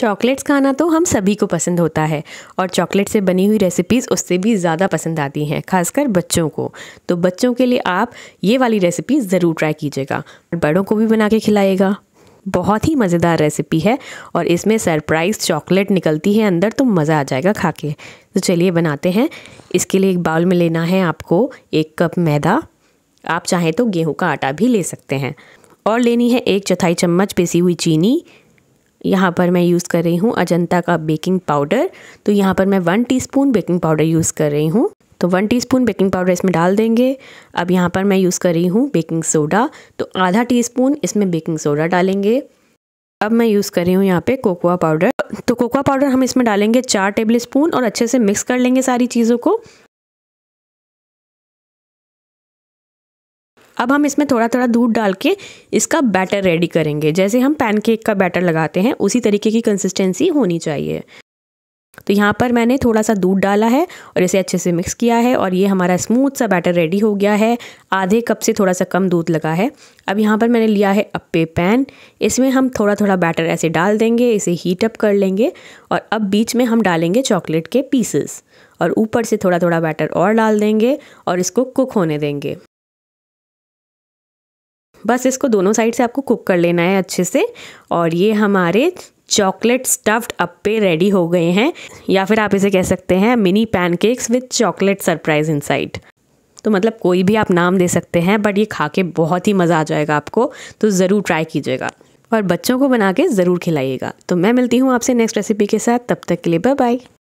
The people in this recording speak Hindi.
चॉकलेट्स खाना तो हम सभी को पसंद होता है और चॉकलेट से बनी हुई रेसिपीज़ उससे भी ज़्यादा पसंद आती हैं खासकर बच्चों को तो बच्चों के लिए आप ये वाली रेसिपी ज़रूर ट्राई कीजिएगा बड़ों को भी बना के खिलाएगा बहुत ही मज़ेदार रेसिपी है और इसमें सरप्राइज़ चॉकलेट निकलती है अंदर तो मज़ा आ जाएगा खा के तो चलिए बनाते हैं इसके लिए एक बाउल में लेना है आपको एक कप मैदा आप चाहें तो गेहूं का आटा भी ले सकते हैं और लेनी है एक चौथाई चम्मच पिसी हुई चीनी यहाँ पर मैं यूज़ कर रही हूँ अजंता का बेकिंग पाउडर तो यहाँ पर मैं one teaspoon baking powder use कर रही हूँ तो वन टीस्पून बेकिंग पाउडर इसमें डाल देंगे अब यहाँ पर मैं यूज़ कर रही हूँ बेकिंग सोडा तो आधा टीस्पून इसमें बेकिंग सोडा डालेंगे अब मैं यूज़ कर रही हूँ यहाँ पे कोकोआ पाउडर तो कोकोआ पाउडर हम इसमें डालेंगे चार टेबल स्पून और अच्छे से मिक्स कर लेंगे सारी चीज़ों को अब हम इसमें थोड़ा थोड़ा दूध डाल के इसका बैटर रेडी करेंगे जैसे हम पैनकेक का बैटर लगाते हैं उसी तरीके की कंसिस्टेंसी होनी चाहिए तो यहाँ पर मैंने थोड़ा सा दूध डाला है और इसे अच्छे से मिक्स किया है और ये हमारा स्मूथ सा बैटर रेडी हो गया है आधे कप से थोड़ा सा कम दूध लगा है अब यहाँ पर मैंने लिया है अप्पे पैन इसमें हम थोड़ा थोड़ा बैटर ऐसे डाल देंगे इसे हीट अप कर लेंगे और अब बीच में हम डालेंगे चॉकलेट के पीसेस और ऊपर से थोड़ा थोड़ा बैटर और डाल देंगे और इसको कुक होने देंगे बस इसको दोनों साइड से आपको कुक कर लेना है अच्छे से और ये हमारे चॉकलेट स्टफ्ड अप्पे रेडी हो गए हैं या फिर आप इसे कह सकते हैं mini pancakes with chocolate surprise inside तो मतलब कोई भी आप नाम दे सकते हैं बट ये खा के बहुत ही मज़ा आ जाएगा आपको तो ज़रूर ट्राई कीजिएगा और बच्चों को बना के ज़रूर खिलाइएगा तो मैं मिलती हूँ आपसे नेक्स्ट रेसिपी के साथ तब तक के लिए बाय बाय